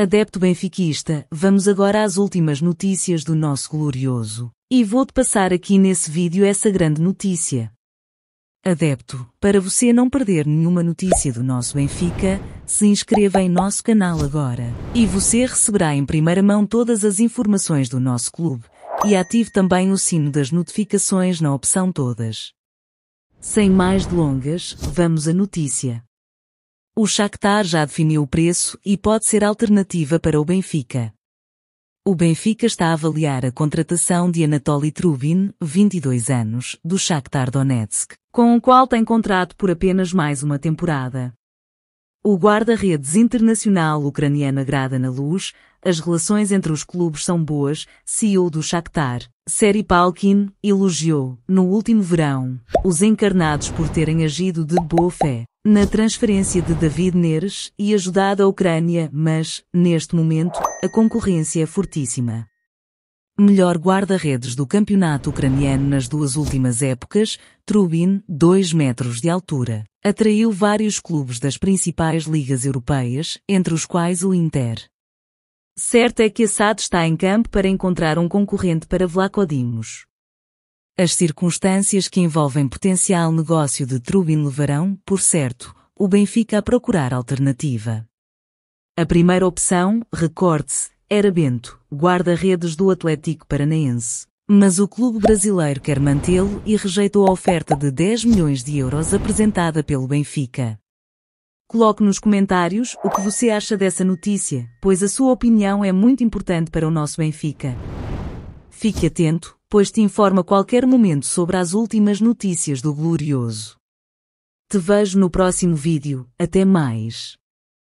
Adepto benfiquista, vamos agora às últimas notícias do nosso glorioso. E vou-te passar aqui nesse vídeo essa grande notícia. Adepto, para você não perder nenhuma notícia do nosso Benfica, se inscreva em nosso canal agora. E você receberá em primeira mão todas as informações do nosso clube. E ative também o sino das notificações na opção Todas. Sem mais delongas, vamos à notícia. O Shakhtar já definiu o preço e pode ser alternativa para o Benfica. O Benfica está a avaliar a contratação de Anatoly Trubin, 22 anos, do Shakhtar Donetsk, com o qual tem contrato por apenas mais uma temporada. O guarda-redes internacional ucraniano agrada na luz, as relações entre os clubes são boas, CEO do Shakhtar, Seri Palkin, elogiou, no último verão, os encarnados por terem agido de boa fé na transferência de David Neres e ajudado a Ucrânia, mas, neste momento, a concorrência é fortíssima. Melhor guarda-redes do campeonato ucraniano nas duas últimas épocas, Trubin, 2 metros de altura, atraiu vários clubes das principais ligas europeias, entre os quais o Inter. Certo é que Assad está em campo para encontrar um concorrente para Vlacodimos. As circunstâncias que envolvem potencial negócio de Trubin levarão, por certo, o Benfica a procurar alternativa. A primeira opção, recorde-se, era Bento, guarda-redes do Atlético Paranaense. Mas o clube brasileiro quer mantê-lo e rejeitou a oferta de 10 milhões de euros apresentada pelo Benfica. Coloque nos comentários o que você acha dessa notícia, pois a sua opinião é muito importante para o nosso Benfica. Fique atento, pois te informa qualquer momento sobre as últimas notícias do Glorioso. Te vejo no próximo vídeo, até mais.